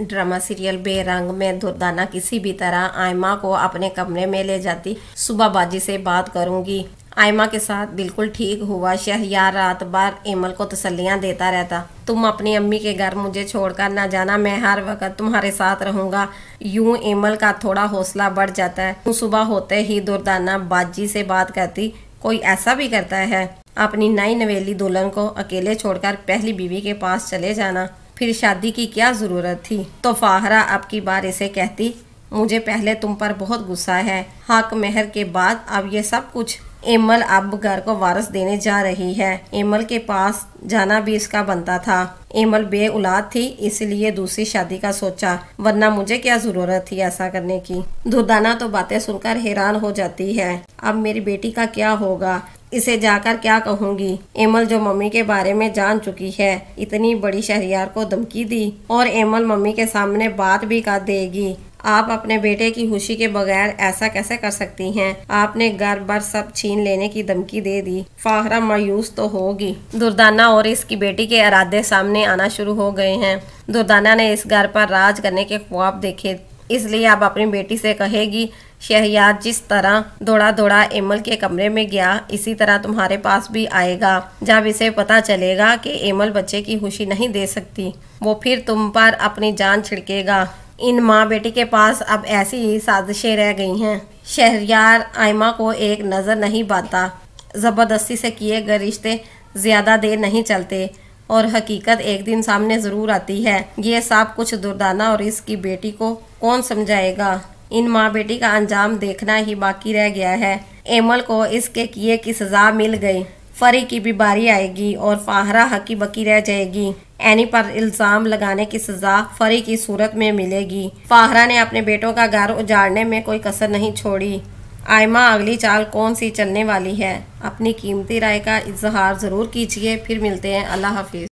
drama serial बेरंग में दुर्दाना किसी भी तरह आयमा को अपने कमरे में ले जाती सुबह बाजी से बात करूंगी आयमा के साथ बिल्कुल ठीक हुआ शहर रात बार एमल को तसलियां देता रहता तुम अपनी अम्मी के घर मुझे छोड़कर ना जाना मैं हर वक्त तुम्हारे साथ रहूँगा यूं एमल का थोड़ा हौसला बढ़ जाता है सुबह होते ही दुर्दाना बाजी से बात करती कोई ऐसा भी करता है अपनी नई नवेली दुल्हन को अकेले छोड़कर पहली बीवी के पास चले जाना फिर शादी की क्या ज़रूरत थी तो फाहरा अब की बार इसे कहती मुझे पहले तुम पर बहुत गुस्सा है हाक मेहर के बाद अब ये सब कुछ एमल अब घर को वारस देने जा रही है एमल के पास जाना भी इसका बनता था एमल बे औलाद थी इसलिए दूसरी शादी का सोचा वरना मुझे क्या जरूरत थी ऐसा करने की दुर्दाना तो बातें सुनकर हैरान हो जाती है अब मेरी बेटी का क्या होगा इसे जाकर क्या कहूँगी एमल जो मम्मी के बारे में जान चुकी है इतनी बड़ी शहरियार को धमकी दी और एमल मम्मी के सामने बात भी कर देगी आप अपने बेटे की खुशी के बगैर ऐसा कैसे कर सकती हैं आपने घर भर सब छीन लेने की धमकी दे दी फाहरा मायूस तो होगी दुर्दाना और इसकी बेटी के इरादे सामने आना शुरू हो गए हैं दुर्दाना ने इस घर पर राज करने के ख्वाब देखे इसलिए आप अपनी बेटी से कहेगी शहयाद जिस तरह दौड़ा दौड़ा एमल के कमरे में गया इसी तरह तुम्हारे पास भी आएगा जब इसे पता चलेगा कि एमल बच्चे की खुशी नहीं दे सकती वो फिर तुम पर अपनी जान छिड़केगा इन माँ बेटी के पास अब ऐसी ही साजिशें रह गई हैं शहरियार आयमा को एक नज़र नहीं बाता ज़बरदस्ती से किए गए रिश्ते ज़्यादा देर नहीं चलते और हकीकत एक दिन सामने ज़रूर आती है ये सब कुछ दुर्दाना और इसकी बेटी को कौन समझाएगा इन माँ बेटी का अंजाम देखना ही बाकी रह गया है एमल को इसके किए की सज़ा मिल गई फरी की बीमारी आएगी और फाहरा हकी बकी रह जाएगी एनी पर इल्ज़ाम लगाने की सजा फरी की सूरत में मिलेगी फाहरा ने अपने बेटों का घर उजाड़ने में कोई कसर नहीं छोड़ी आयमा अगली चाल कौन सी चलने वाली है अपनी कीमती राय का इजहार ज़रूर कीजिए फिर मिलते हैं अल्लाह हाफिज़